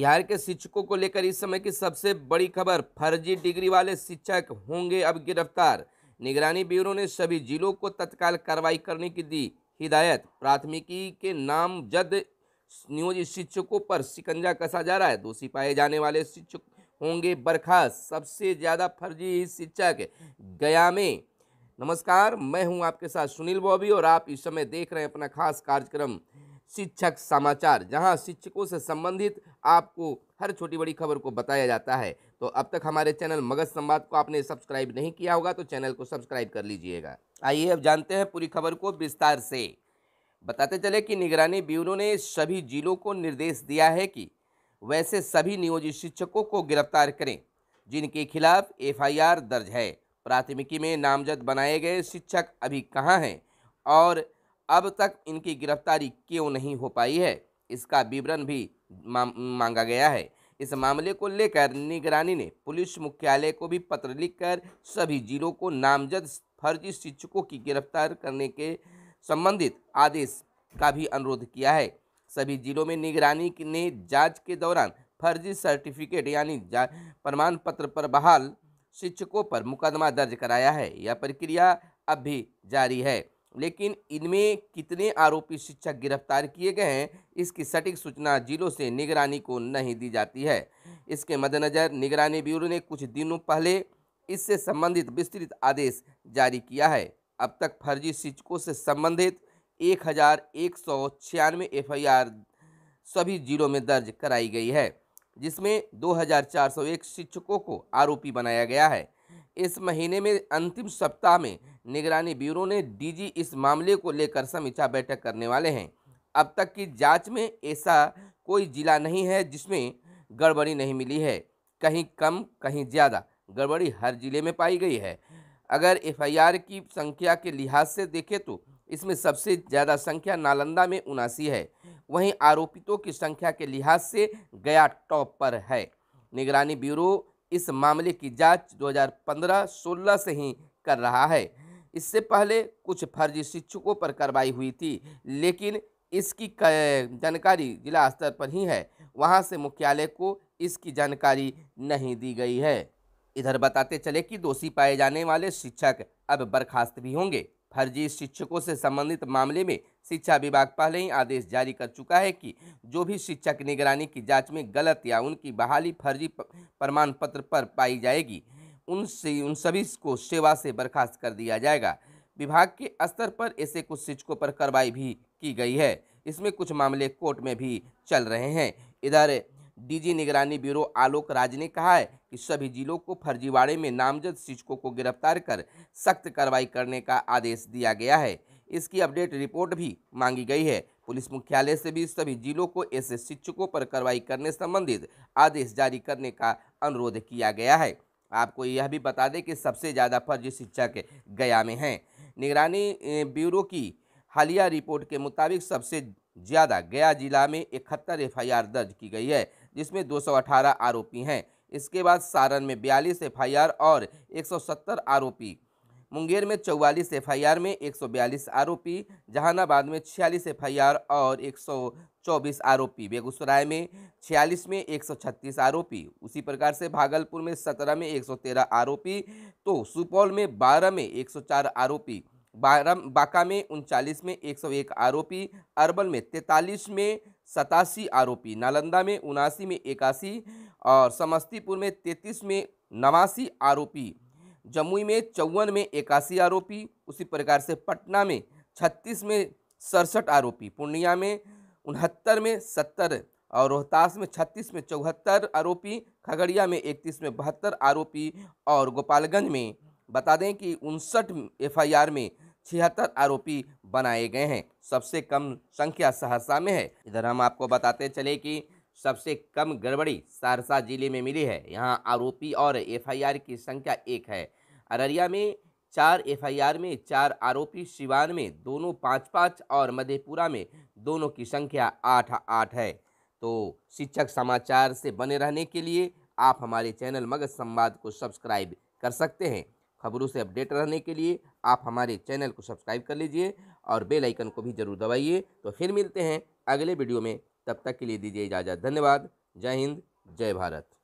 बिहार के शिक्षकों को लेकर इस समय की सबसे बड़ी खबर फर्जी डिग्री वाले शिक्षक होंगे अब गिरफ्तार निगरानी ब्यूरो ने सभी जिलों को तत्काल कार्रवाई करने की दी हिदायत प्राथमिकी के नाम जद नियोजित शिक्षकों पर शिकंजा कसा जा रहा है दोषी पाए जाने वाले शिक्षक होंगे बर्खास्त सबसे ज़्यादा फर्जी शिक्षक गया में नमस्कार मैं हूं आपके साथ सुनील बॉबी और आप इस समय देख रहे हैं अपना खास कार्यक्रम शिक्षक समाचार जहां शिक्षकों से संबंधित आपको हर छोटी बड़ी खबर को बताया जाता है तो अब तक हमारे चैनल मगध संवाद को आपने सब्सक्राइब नहीं किया होगा तो चैनल को सब्सक्राइब कर लीजिएगा आइए अब जानते हैं पूरी खबर को विस्तार से बताते चले कि निगरानी ब्यूरो ने सभी जिलों को निर्देश दिया है कि वैसे सभी नियोजित शिक्षकों को गिरफ्तार करें जिनके खिलाफ एफ दर्ज है प्राथमिकी में नामजद बनाए गए शिक्षक अभी कहाँ हैं और अब तक इनकी गिरफ्तारी क्यों नहीं हो पाई है इसका विवरण भी मा, मांगा गया है इस मामले को लेकर निगरानी ने पुलिस मुख्यालय को भी पत्र लिखकर सभी जिलों को नामजद फर्जी शिक्षकों की गिरफ्तार करने के संबंधित आदेश का भी अनुरोध किया है सभी जिलों में निगरानी ने जांच के दौरान फर्जी सर्टिफिकेट यानी प्रमाण पत्र पर बहाल शिक्षकों पर मुकदमा दर्ज कराया है यह प्रक्रिया अब भी जारी है लेकिन इनमें कितने आरोपी शिक्षक गिरफ्तार किए गए हैं इसकी सटीक सूचना जिलों से निगरानी को नहीं दी जाती है इसके मद्देनज़र निगरानी ब्यूरो ने कुछ दिनों पहले इससे संबंधित विस्तृत आदेश जारी किया है अब तक फर्जी शिक्षकों से संबंधित एक हज़ार एक सौ छियानवे एफ सभी जिलों में दर्ज कराई गई है जिसमें 2401 शिक्षकों को आरोपी बनाया गया है इस महीने में अंतिम सप्ताह में निगरानी ब्यूरो ने डीजी इस मामले को लेकर समीक्षा बैठक करने वाले हैं अब तक की जांच में ऐसा कोई जिला नहीं है जिसमें गड़बड़ी नहीं मिली है कहीं कम कहीं ज़्यादा गड़बड़ी हर जिले में पाई गई है अगर एफआईआर की संख्या के लिहाज से देखें तो इसमें सबसे ज़्यादा संख्या नालंदा में उनासी है वहीं आरोपितों की संख्या के लिहाज से गया टॉप पर है निगरानी ब्यूरो इस मामले की जांच 2015-16 से ही कर रहा है इससे पहले कुछ फर्जी शिक्षकों पर कार्रवाई हुई थी लेकिन इसकी जानकारी जिला स्तर पर ही है वहाँ से मुख्यालय को इसकी जानकारी नहीं दी गई है इधर बताते चले कि दोषी पाए जाने वाले शिक्षक अब बर्खास्त भी होंगे फर्जी शिक्षकों से संबंधित मामले में शिक्षा विभाग पहले ही आदेश जारी कर चुका है कि जो भी शिक्षक निगरानी की जांच में गलत या उनकी बहाली फर्जी प्रमाण पत्र पर पाई जाएगी उनसे उन सभी को सेवा से बर्खास्त कर दिया जाएगा विभाग के स्तर पर ऐसे कुछ शिक्षकों पर कार्रवाई भी की गई है इसमें कुछ मामले कोर्ट में भी चल रहे हैं इधर डीजी निगरानी ब्यूरो आलोक राज ने कहा है कि सभी जिलों को फर्जीवाड़े में नामजद शिक्षकों को गिरफ्तार कर सख्त कार्रवाई करने का आदेश दिया गया है इसकी अपडेट रिपोर्ट भी मांगी गई है पुलिस मुख्यालय से भी सभी जिलों को ऐसे शिक्षकों पर कार्रवाई करने संबंधित आदेश जारी करने का अनुरोध किया गया है आपको यह भी बता दें कि सबसे ज़्यादा फर्जी शिक्षक गया में हैं निगरानी ब्यूरो की हालिया रिपोर्ट के मुताबिक सबसे ज़्यादा गया जिला में इकहत्तर एफ दर्ज की गई है जिसमें 218 आरोपी हैं इसके बाद सारण में बयालीस एफ और 170 आरोपी मुंगेर में चौवालीस एफआईआर में 142 आरोपी जहानाबाद में छियालीस एफआईआर और 124 आरोपी बेगूसराय में छियालीस में 136 आरोपी उसी प्रकार से भागलपुर में 17 में 113 आरोपी तो सुपौल में 12 में 104 आरोपी बारह बांका में उनचालीस में 101 आरोपी अरबल में तैतालीस में सतासी आरोपी नालंदा में उनासी में इक्यासी और समस्तीपुर में तैतीस में नवासी आरोपी जमुई में चौवन में इक्यासी आरोपी उसी प्रकार से पटना में छत्तीस में सड़सठ आरोपी पूर्णिया में उनहत्तर में सत्तर और रोहतास में छत्तीस में चौहत्तर आरोपी खगड़िया में इकतीस में बहत्तर आरोपी और गोपालगंज में बता दें कि उनसठ एफआईआर में छिहत्तर आरोपी बनाए गए हैं सबसे कम संख्या सहरसा में है इधर हम आपको बताते चले कि सबसे कम गड़बड़ी सहरसा जिले में मिली है यहाँ आरोपी और एफआईआर की संख्या एक है अररिया में चार एफआईआर में चार आरोपी सिवान में दोनों पाँच पाँच और मधेपुरा में दोनों की संख्या आठ आठ है तो शिक्षक समाचार से बने रहने के लिए आप हमारे चैनल मगध संवाद को सब्सक्राइब कर सकते हैं खबरों से अपडेट रहने के लिए आप हमारे चैनल को सब्सक्राइब कर लीजिए और बेल आइकन को भी जरूर दबाइए तो फिर मिलते हैं अगले वीडियो में तब तक के लिए दीजिए इजाज़त धन्यवाद जय हिंद जय भारत